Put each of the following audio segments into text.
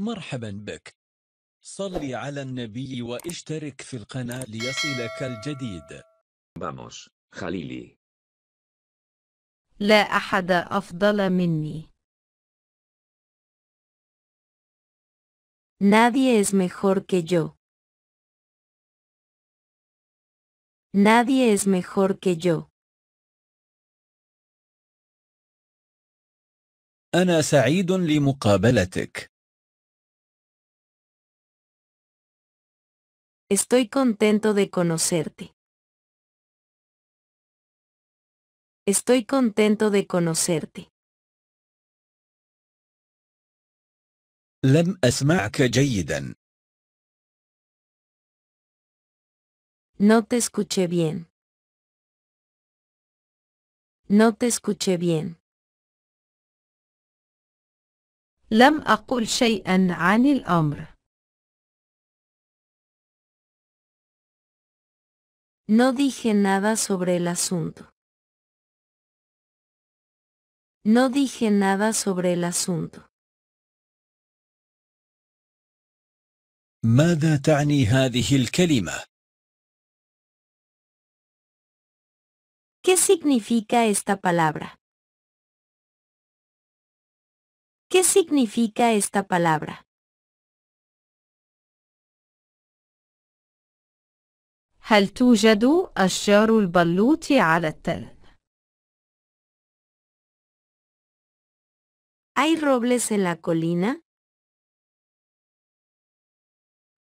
مرحبا بك صل على النبي واشترك في القناة ليصلك الجديد Vamos, خليلي لا أحد أفضل مني. Nadie es mejor que yo. Nadie es mejor que yo. أنا سعيد لمقابلتك. Estoy contento de conocerte. Estoy contento de conocerte. لم أسمعك جيدا. No te escuché bien. No te escuché bien. لم أقل شيئا عن الأمر. No dije nada sobre el asunto. No dije nada sobre el asunto. ماذا تعني هذه ¿Qué significa esta palabra? ¿Qué significa esta palabra? هل توجد أشجار البلوط على التل؟ ¿Hay robles en la colina?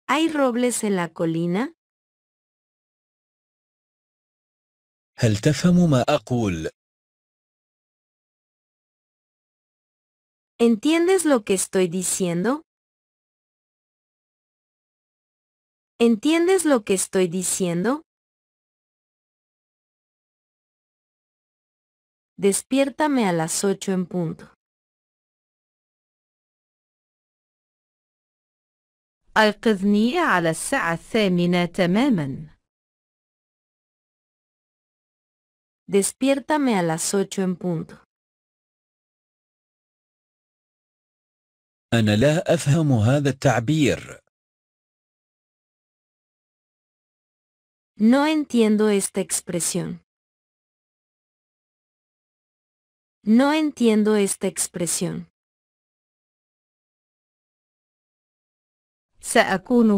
¿Hay robles en la colina? هل تفهم ما أقول؟ ¿Entiendes lo que estoy diciendo? ¿Entiendes lo que estoy diciendo? Despiértame a las 8 en punto. أيقظني على الساعة الثامنة تماما. Despiértame a las 8 en punto. أنا لا أفهم هذا التعبير. No entiendo esta expresión. No entiendo esta expresión. Estaré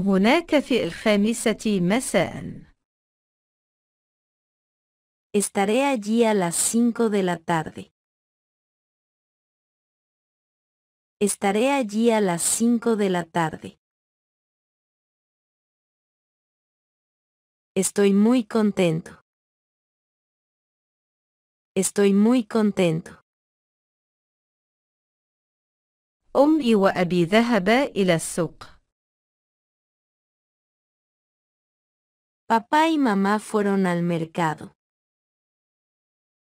allí a las 5 de la tarde. Estaré allí a las 5 de la tarde. Estoy muy contento. Estoy muy contento. أمي وأبي ذهبا إلى السوق. Papá y mamá fueron al mercado.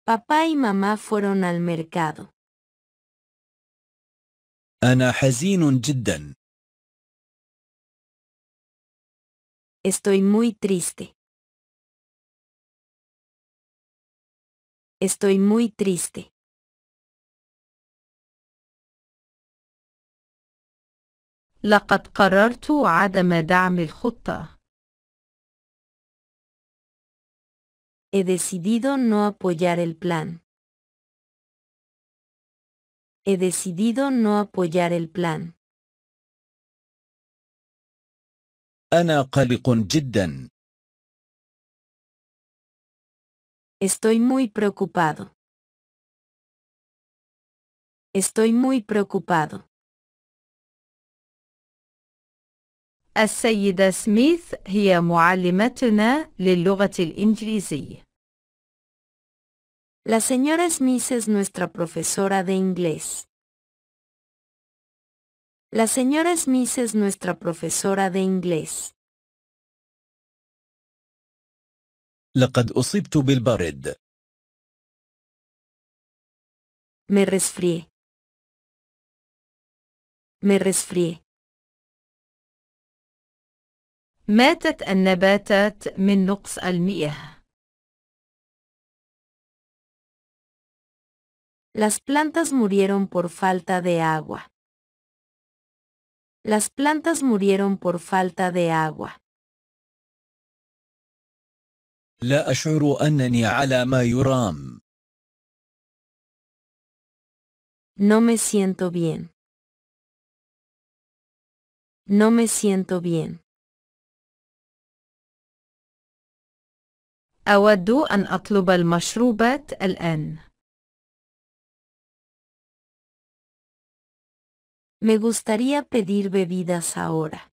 Papá y mamá fueron al mercado. أنا حزين جدا. Estoy muy triste. Estoy muy triste. He decidido no apoyar el plan. He decidido no apoyar el plan. أنا قلق جدا. Estoy muy preocupado. Estoy muy preocupado. السيدة سميث هي معلمتنا للغة الإنجليزية. La señora Smith es nuestra profesora de inglés. La señora Smith es nuestra profesora de inglés. لقد أصبت Me resfrié. Me resfrié. Las plantas murieron por falta de agua. Las plantas murieron por falta de agua. No me siento bien. No me siento bien. أود أن أطلب المشروبات Me gustaría pedir bebidas ahora.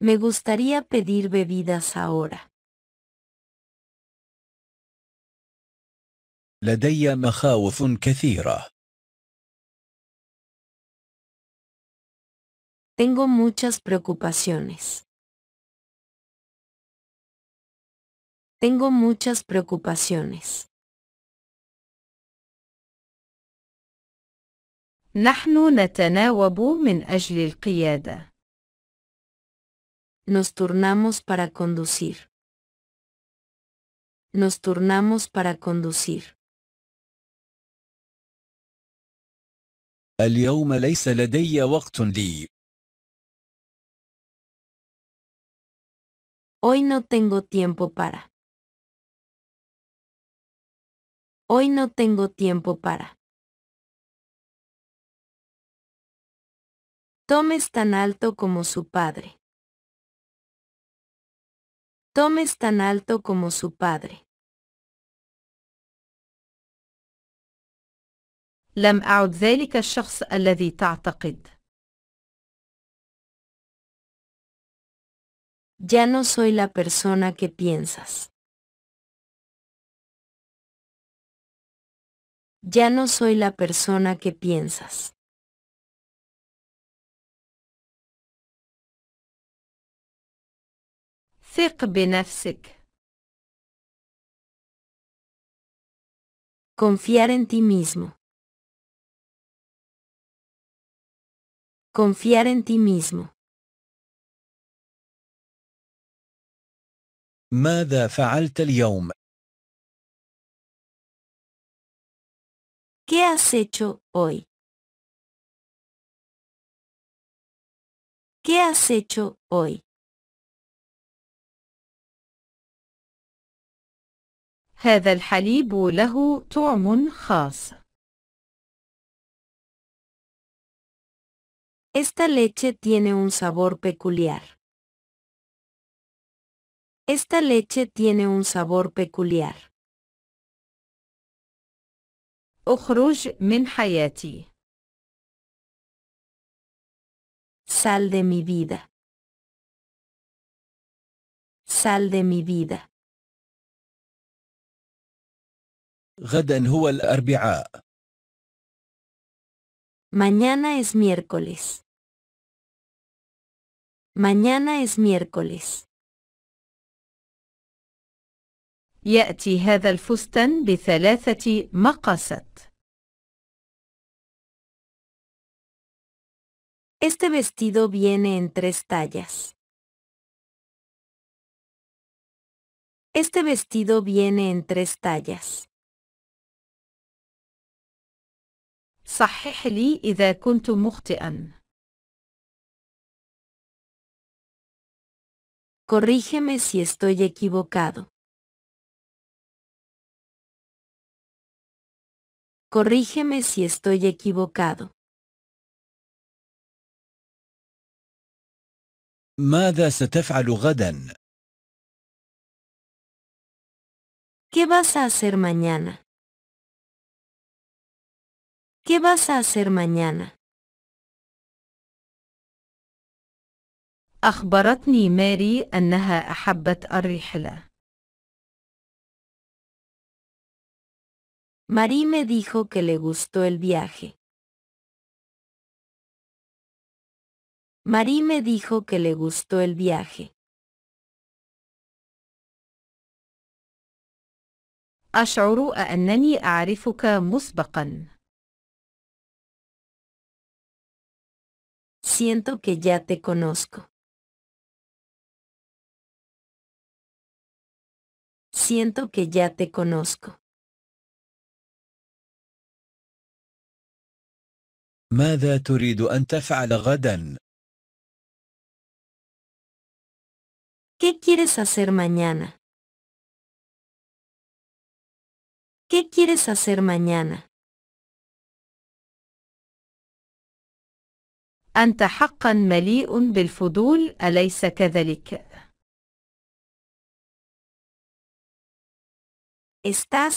Me gustaría pedir bebidas ahora. لدي مخاوف كثيرة. Tengo muchas preocupaciones. Tengo muchas preocupaciones. نحن نتناوب من أجل Nos turnamos para conducir. Nos turnamos para conducir. لي. Hoy no tengo tiempo para. Hoy no tengo tiempo para. Tomes tan alto como su padre. Tomes tan alto como su padre. Ya no soy la persona que piensas. Ya no soy la persona que piensas. Confiar en ti mismo. Confiar en ti mismo. ¿Qué has hecho hoy? ¿Qué has hecho hoy? هذا الحليب له طعم خاص. Esta leche tiene un sabor peculiar. Esta leche tiene un sabor peculiar. اخرج من حياتي. Sal de mi vida. Sal de mi vida. غدا هو الأربعاء. Mañana es miércoles. Mañana es miércoles. يأتي هذا الفستان بثلاثة مقاسات. Este vestido viene en tres tallas. Este vestido viene en tres tallas. Corrígeme si estoy equivocado. Corrígeme si estoy equivocado. ¿Qué vas a hacer mañana? ¿Qué vas a hacer mañana? أخبرتني ماري أنها أحبت الرحلة. Marie me dijo que le gustó el viaje. Marie me dijo que le gustó el viaje. أشعر أنني أعرفك مسبقاً. Siento que ya te conozco. Siento que ya te conozco. ¿Qué quieres hacer mañana? ¿Qué quieres hacer mañana? أنت حقا مليء بالفضول أليس كذلك؟ Estás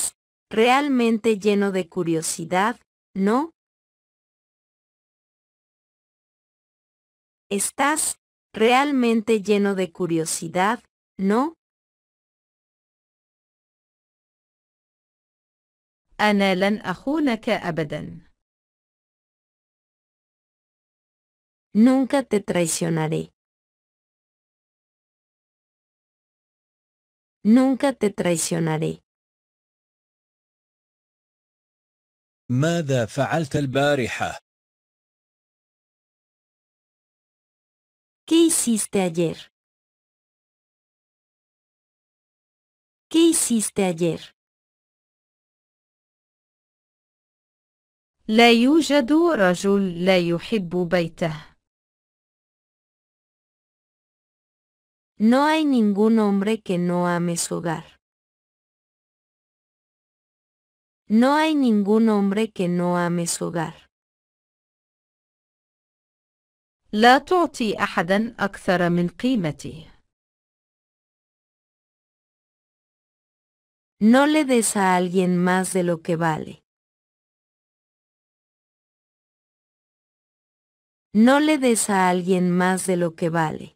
realmente lleno de curiosidad, ¿no? Estás realmente lleno de curiosidad, ¿no? أنا لن أخونك Nunca te traicionaré. Nunca te traicionaré. ماذا فعلت البارحة؟ ¿Qué hiciste ayer? ¿Qué hiciste ayer? لا يوجد رجل لا يحب بيته. No hay ningún hombre que no ame su hogar. No hay ningún hombre que no ame su hogar. No le des a alguien más de lo que vale. No le des a alguien más de lo que vale.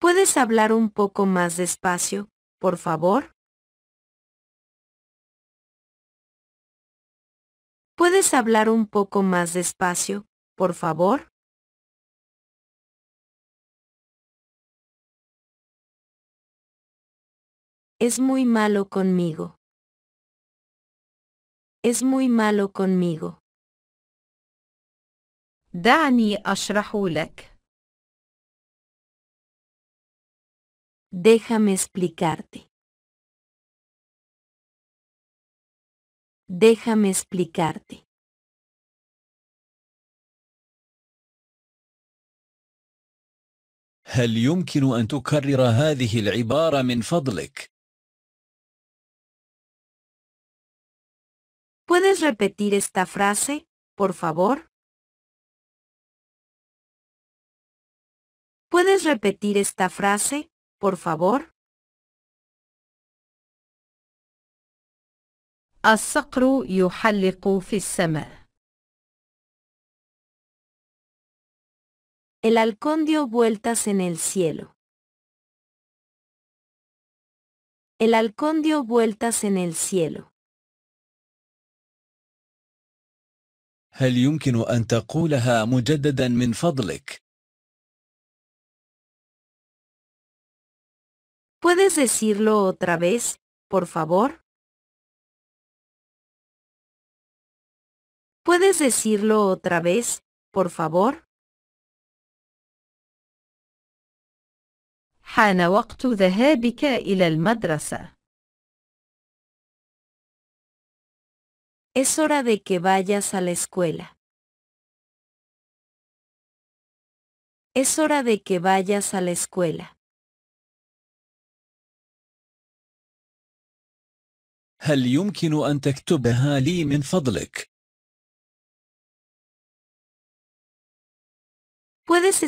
¿Puedes hablar un poco más despacio, por favor? ¿Puedes hablar un poco más despacio, por favor? Es muy malo conmigo. Es muy malo conmigo. دعني أشرح لك. Déjame explicarte. Déjame explicarte. هل يمكن أن تكرر هذه العبارة من فضلك؟ ¿Puedes repetir esta frase, por favor? ¿Puedes repetir esta frase, por favor? El halcón dio vueltas en el cielo. El halcón dio vueltas en el cielo. هل يمكن أن تقولها مجددا من فضلك؟ ¿Puedes decirlo otra vez, por favor? ¿Puedes decirlo otra vez, por favor? حان وقت ذهابك إلى المدرسة. Es hora de que vayas a la escuela. Es hora de que vayas a la escuela. ¿Puedes يمكن أن ¿Puedes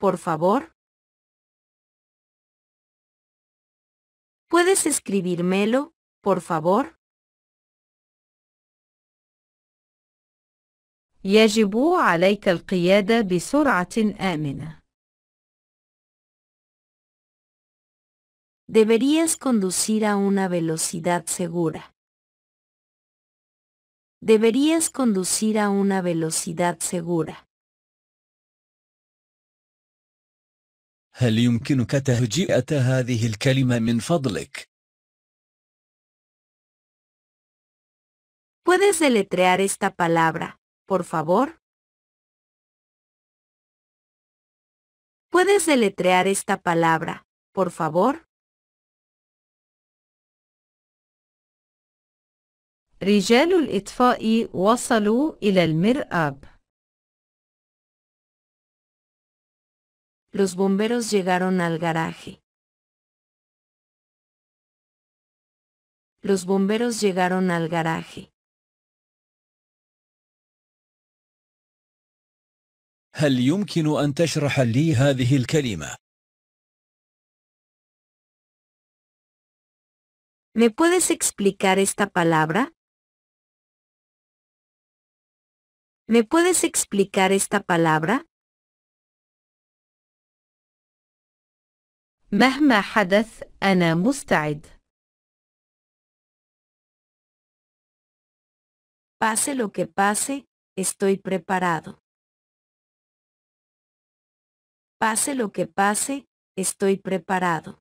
por favor? ¿Puedes escribírmelo, por favor? يجب Deberías conducir a una velocidad segura. Deberías conducir a una velocidad segura. Puedes deletrear esta palabra, por favor? ¿Puedes deletrear esta palabra, por favor? رجال الإطفاء وصلوا إلى المرآب. Los bomberos llegaron al garaje. Los bomberos llegaron al garaje. ¿Me puedes explicar esta palabra? ¿Me puedes explicar esta palabra? أنا Pase lo que pase, estoy preparado. Pase lo que pase, estoy preparado.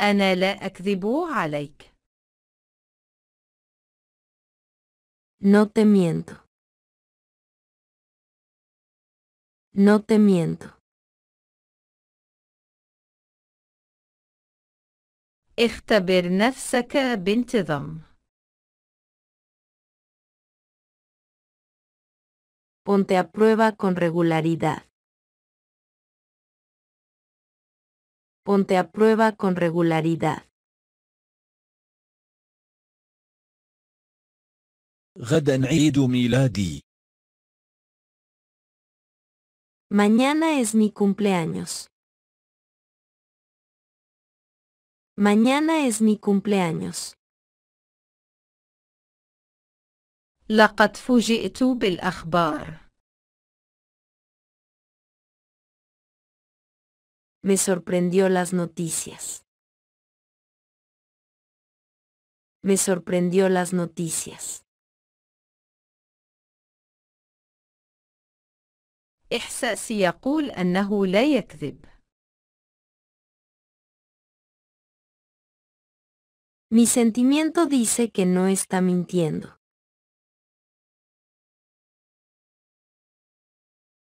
أنا لا أكذب No te miento. No te miento. اختبر نفسك ponte a prueba con regularidad. Ponte a prueba con regularidad. Mañana es mi cumpleaños. Mañana es mi cumpleaños. لقد فوجئت Akbar. Me sorprendió las noticias. Me sorprendió las noticias. Mi sentimiento dice que no está mintiendo.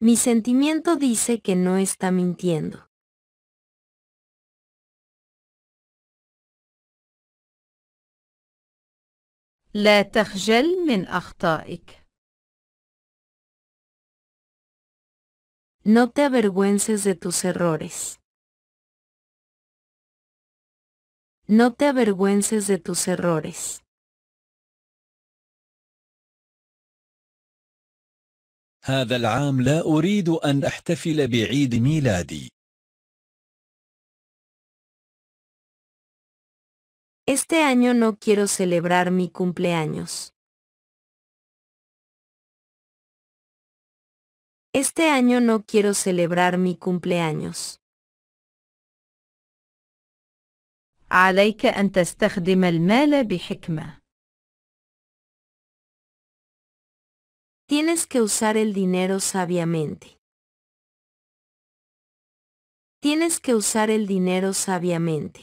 Mi sentimiento dice que no está mintiendo. No te avergüences de tus errores. No te avergüences de tus errores. هذا العام لا أريد أن أحتفل بعيد ميلادي. Este año no quiero celebrar mi cumpleaños. Este año no quiero celebrar mi cumpleaños. عليك أن تستخدم المال بحكمة. Tienes que usar el dinero sabiamente. Tienes que usar el dinero sabiamente.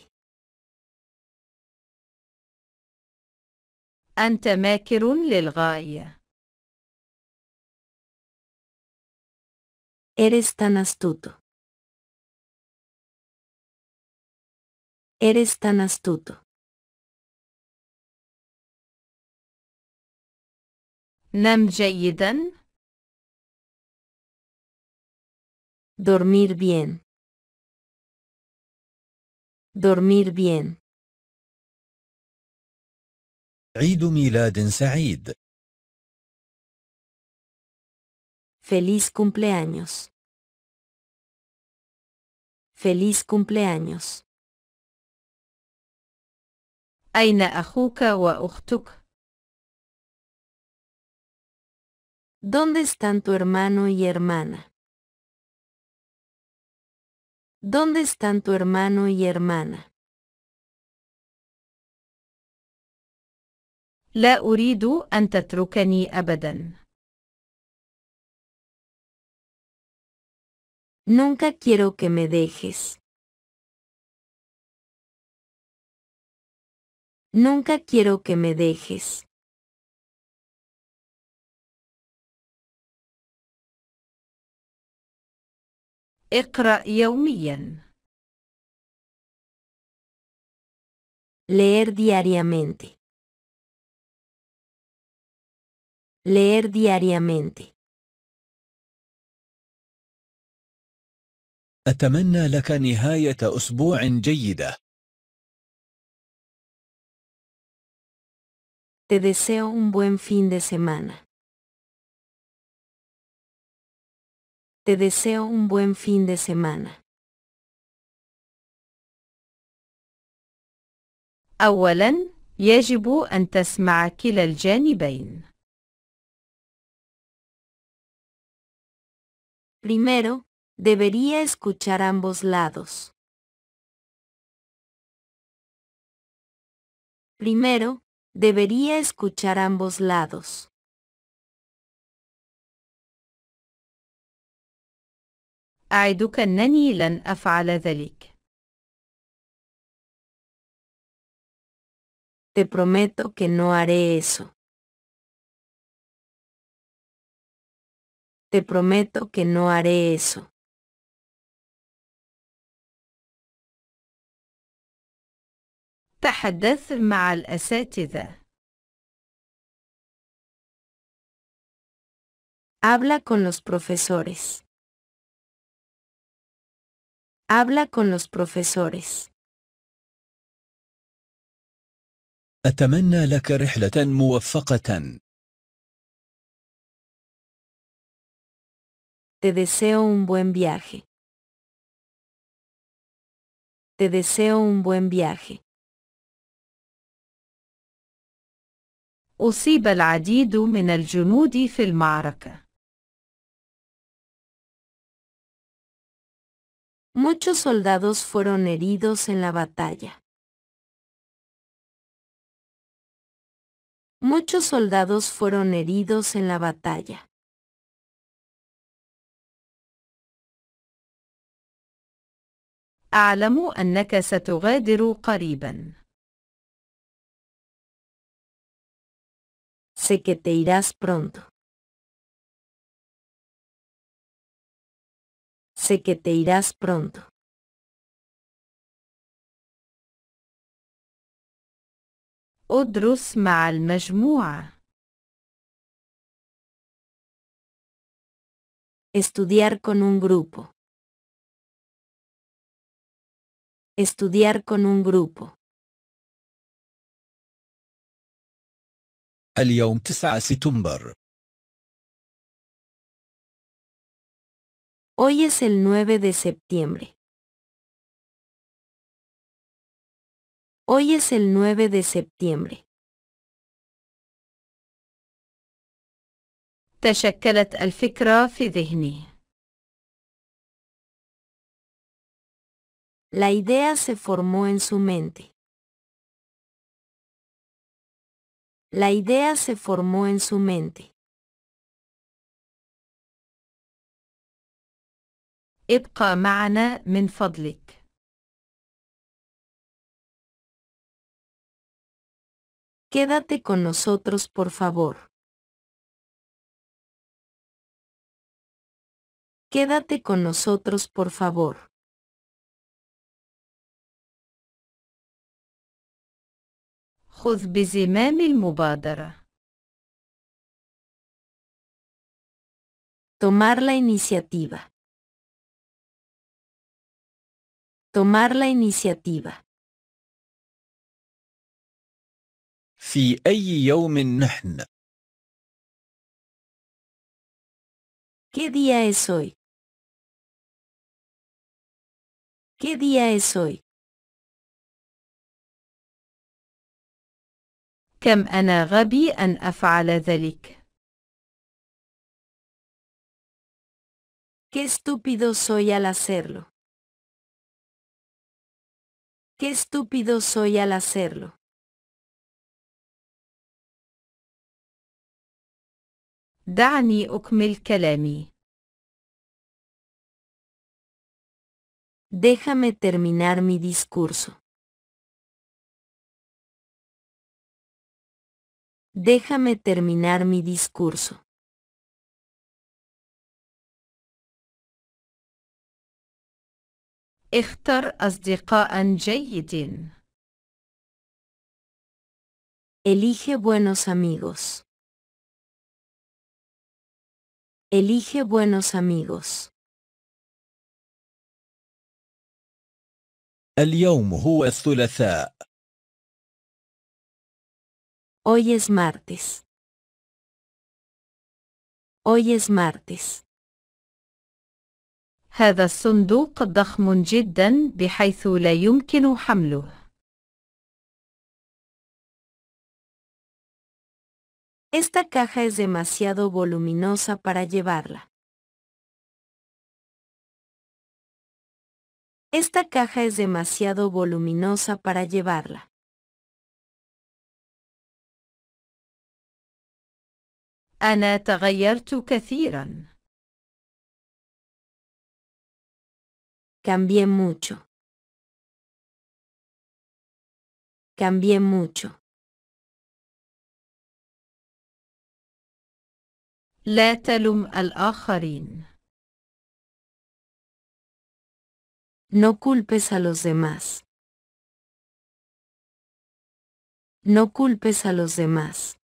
أنت ماكر للغاية. Eres tan astuto. Eres tan astuto. نم جيدا. Dormir bien. Dormir bien. عيد ميلاد سعيد. Feliz cumpleaños. Feliz cumpleaños. أين أخوك وأختك؟ ¿Dónde están tu hermano y hermana? ¿Dónde están tu hermano y hermana? La أريد أن تتركني Nunca quiero que me dejes. Nunca quiero que me dejes. diariamente. Leer diariamente. Leer diariamente. Te deseo un buen fin de semana. Te deseo un buen fin de semana. يجب تسمع كلا الجانبين. Primero, debería escuchar ambos lados. Primero, debería escuchar ambos lados. أعدك أنني لن أفعل ذلك. Te prometo que no haré eso. Te prometo que no haré eso. تحدث مع الأساتذة. Habla con los profesores. Habla con los profesores. أتمنى لك رحلة موفقة. Te deseo un buen viaje. Te deseo un buen viaje. أصيب العديد من الجنود في المعركة. Muchos soldados fueron heridos en la batalla. Muchos soldados fueron heridos en la batalla. Sé que te irás pronto. Sé que te irás pronto. ادرس مع المجموعة. Estudiar con un grupo. Estudiar con un grupo. اليوم 9 سبتمبر. Hoy es el 9 de septiembre. Hoy es el 9 de septiembre. تشكلت الفكرة في ذهني. La idea se formó en su mente. La idea se formó en su mente. ابقى معنا من فضلك Quédate con nosotros por favor. Quédate con nosotros por favor. خذ بزمام المبادرة. Tomar la iniciativa. Tomar la iniciativa. ¿Qué día es hoy? ¿Qué día es hoy? Qué estúpido soy al hacerlo. Qué estúpido soy al hacerlo. Dani Okmil Déjame terminar mi discurso. Déjame terminar mi discurso. اختر أصدقاء جيدين. Elige buenos amigos. Elige buenos amigos. اليوم Hoy es martes. Hoy es martes. هذا الصندوق Esta caja es demasiado voluminosa para llevarla. Esta caja es demasiado voluminosa para llevarla. أنا تغيرت Cambié mucho. Cambié mucho. لا al الآخرين. No culpes a los demás. No culpes a los demás.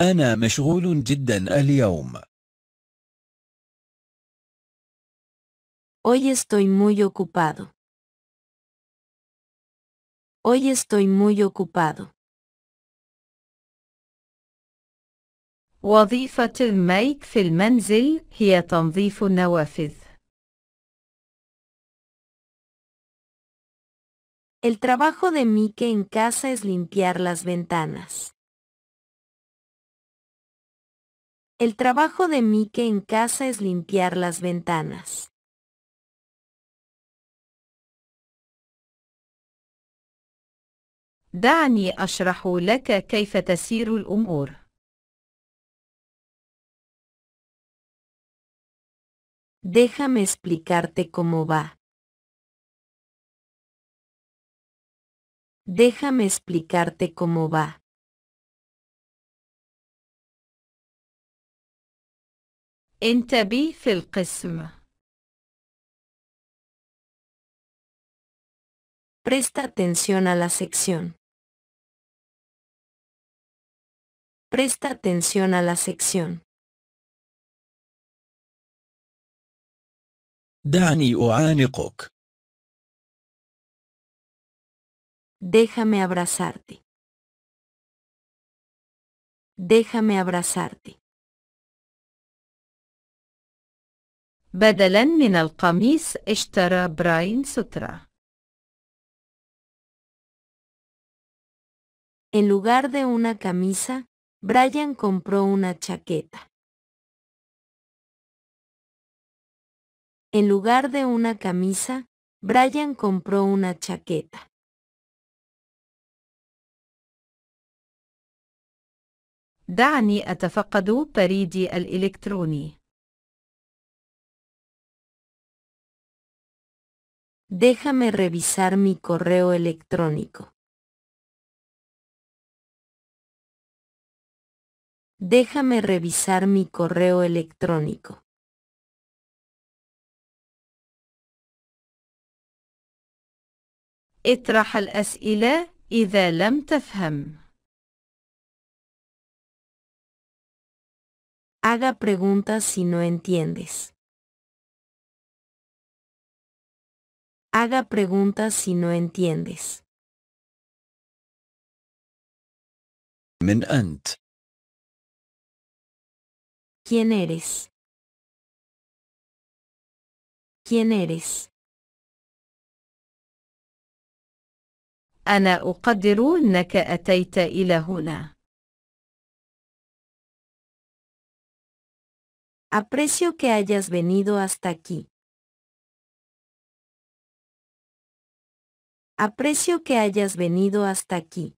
أنا مشغول جدا اليوم. Hoy estoy muy ocupado. Hoy estoy muy ocupado. El trabajo de Mike en casa es limpiar las ventanas. El trabajo de Mike en casa es limpiar las ventanas. Dani أشرح لك كيف تسير Déjame explicarte cómo va. Déjame explicarte cómo va. Entabí في Presta atención a la sección. Presta atención a la sección. Dani أعانقك. Déjame abrazarte. Déjame abrazarte. min al kamis estará Brain Sutra. En lugar de una camisa, Brian compró una chaqueta. En lugar de una camisa, Brian compró una chaqueta. دعني parigi al electroni. Déjame revisar mi correo electrónico. Déjame revisar mi correo electrónico. Haga preguntas si no entiendes. Haga preguntas si no entiendes. ¿Quién eres? ¿Quién eres? أنا أقدر أنك أتيت هنا. Aprecio que hayas venido hasta aquí. Aprecio que hayas venido hasta aquí.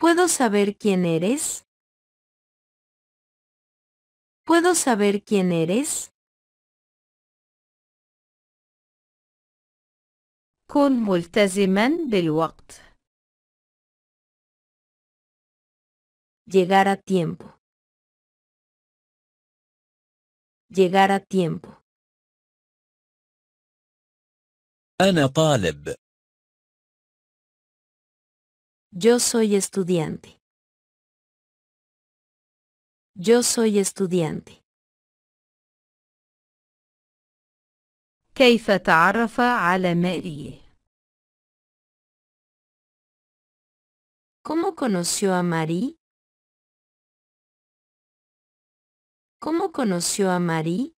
¿Puedo saber quién eres? ¿Puedo saber quién eres? كن del بالوقت. Llegar a tiempo. Llegar a tiempo. طالب. Yo soy estudiante. Yo soy estudiante. كيف تعرف ¿Cómo conoció a Marie? ¿Cómo conoció a Marie?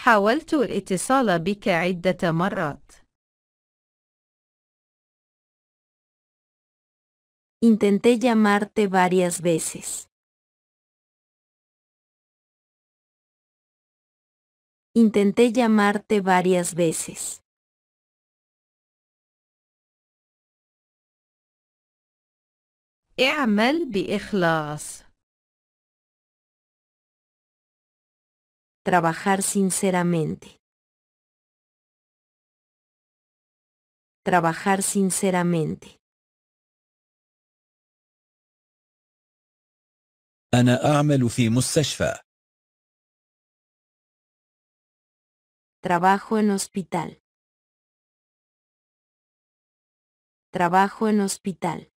حاولت الاتصال بك عدة مرات. Intenté llamarte varias veces. Intenté llamarte varias veces. اعمل بإخلاص. Trabajar sinceramente. Trabajar sinceramente. Ana. Trabajo en hospital. Trabajo en hospital.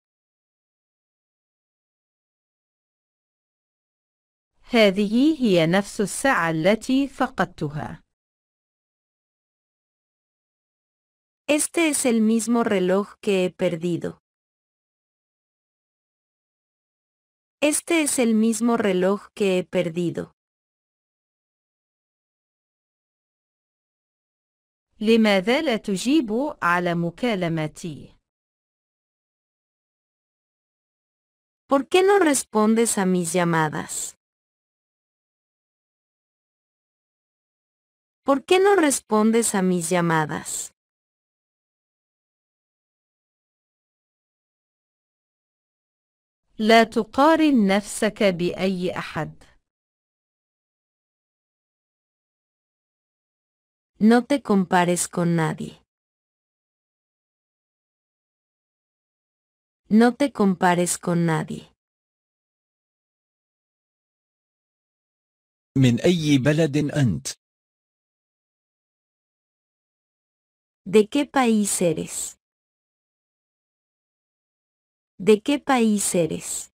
هذه هي نفس الساعة التي فقدتها. Este es el mismo reloj que he perdido. Este es el mismo reloj que he perdido. لماذا لا ¿Por qué no respondes a mis llamadas? ¿Por qué no respondes a mis llamadas? No te compares con nadie. No te compares con nadie. أي بلد أنت؟ ¿De qué país eres? ¿De qué país eres?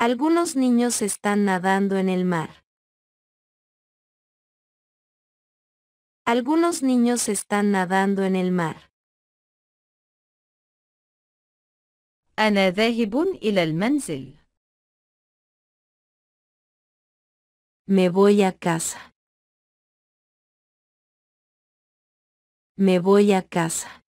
Algunos niños están nadando en el mar. Algunos niños están nadando en el mar. أنا ذاهب إلى المنزل. Me voy a casa. Me voy a casa.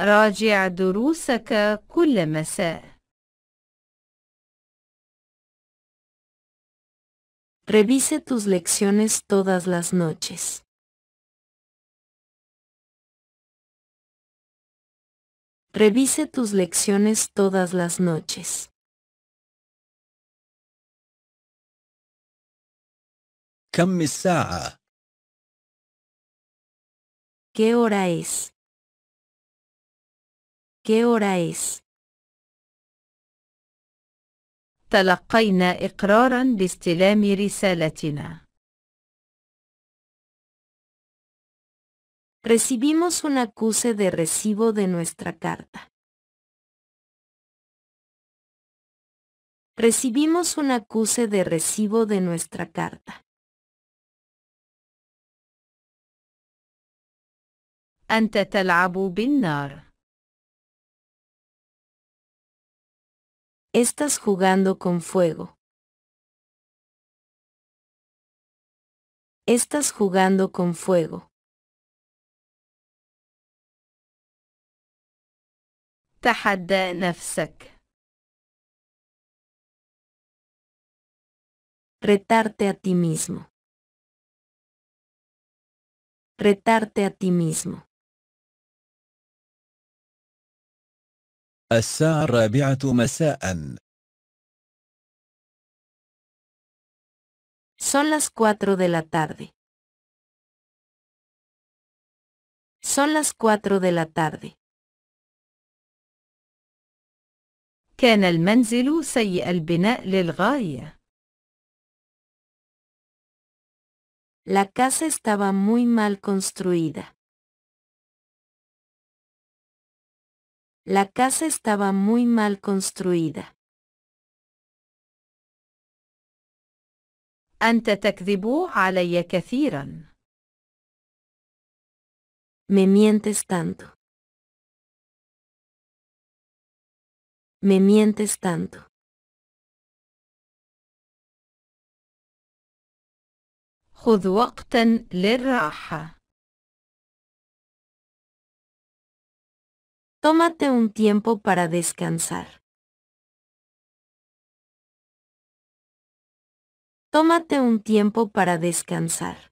راجع دروسك كل مساء. Revise tus lecciones todas las noches. Revise tus lecciones todas las noches. كم ¿Qué hora es? ¿Qué hora es? تلقينا إقرارا باستلام رسالتنا. recibimos un acuse de recibo de nuestra carta. Recibimos un acuse de recibo de nuestra carta. أنت تلعب Estás jugando con fuego. Estás jugando con fuego. Retarte a ti mismo. Retarte a ti mismo. مساء. Son las cuatro de la tarde. Son las cuatro de la tarde. كان المنزل سيء البناء للغاية. La casa estaba muy mal construida. La casa estaba muy mal construida. أنت تكذب علي كثيرا. Me mientes tanto. Me mientes tanto. خذ Tómate un tiempo para descansar. Tómate un tiempo para descansar.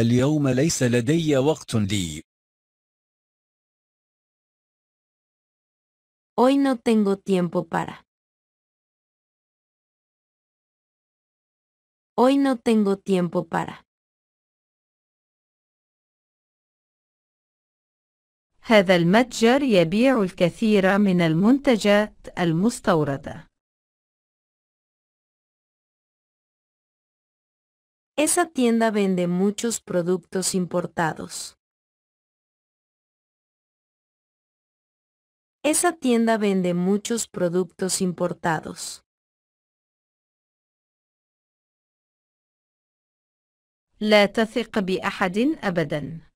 اليوم ليس لدي وقت لي. Hoy no tengo tiempo para. Hoy no tengo tiempo para. هذا المتجر يبيع الكثير من المنتجات المستوردة. Esa tienda vende muchos productos importados. Esa tienda vende muchos productos importados. La تثق بأحد أبدا.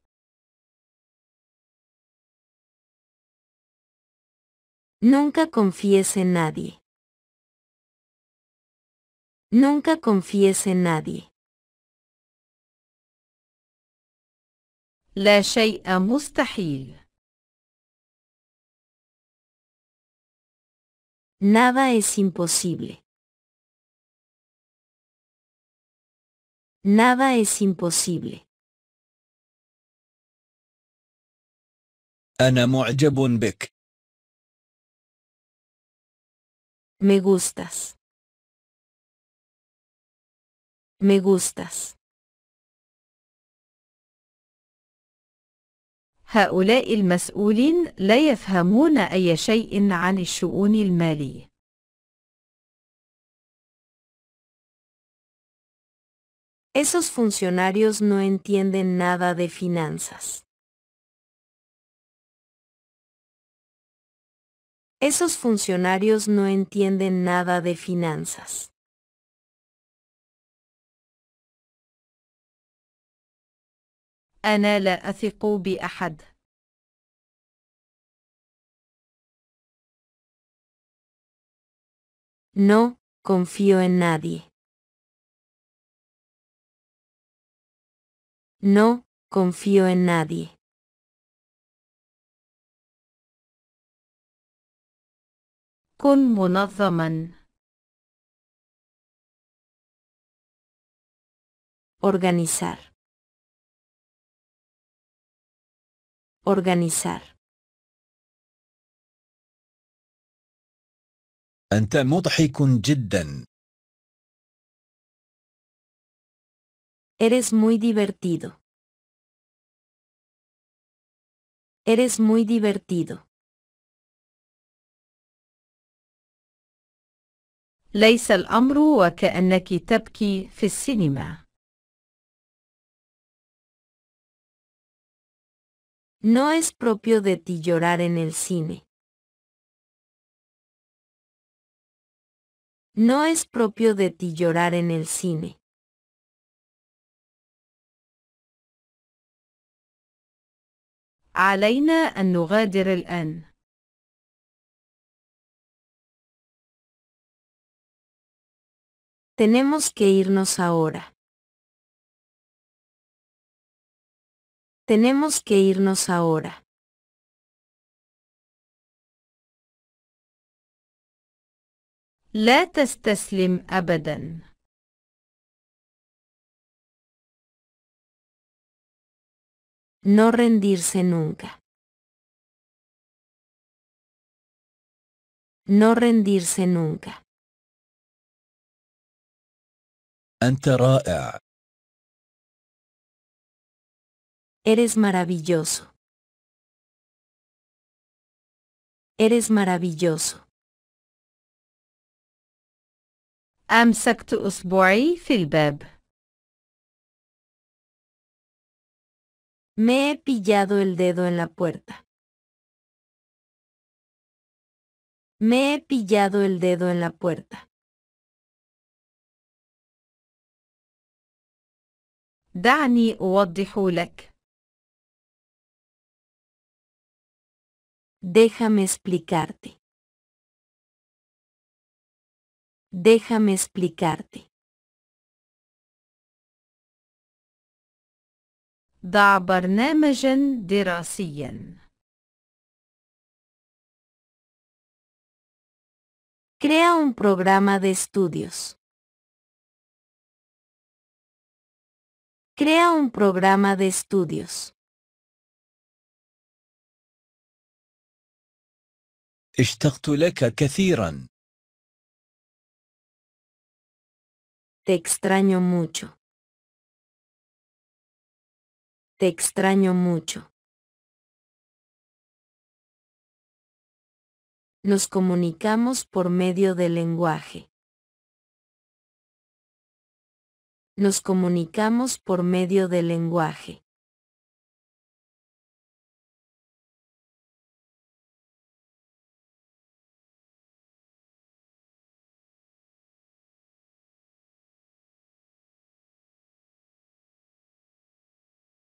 Nunca confíes en nadie. Nunca confiese en nadie. لا شيء مستحيل. Nada es imposible. Nada es imposible. Ana معجب Me gustas. Me gustas. Esos funcionarios no entienden nada de finanzas. Esos funcionarios no entienden nada de finanzas. أنا لا أثق بأحد. No confío en nadie. No confío en nadie. كن منظما. Organizar. organizar أنت مضحك جدا. Eres muy divertido. Eres muy divertido. ليس الأمر وكأنك تبكي في السينما. No es propio de ti llorar en el cine. No es propio de ti llorar en el cine. Alaina, An. Tenemos que irnos ahora. Tenemos que irnos ahora. لا تستسلم أبدا. No rendirse nunca. No rendirse nunca. أنت رائع. Eres maravilloso. Eres maravilloso. أمسكت أصبعي في الباب. Me he pillado el dedo en la puerta. Me he pillado el dedo en la puerta. دعني أوضح لك. Déjame explicarte. Déjame explicarte. Da برنامجا dirasien. Crea un programa de estudios. Crea un programa de estudios. Te extraño mucho. Te extraño mucho. Nos comunicamos por medio del lenguaje. Nos comunicamos por medio del lenguaje.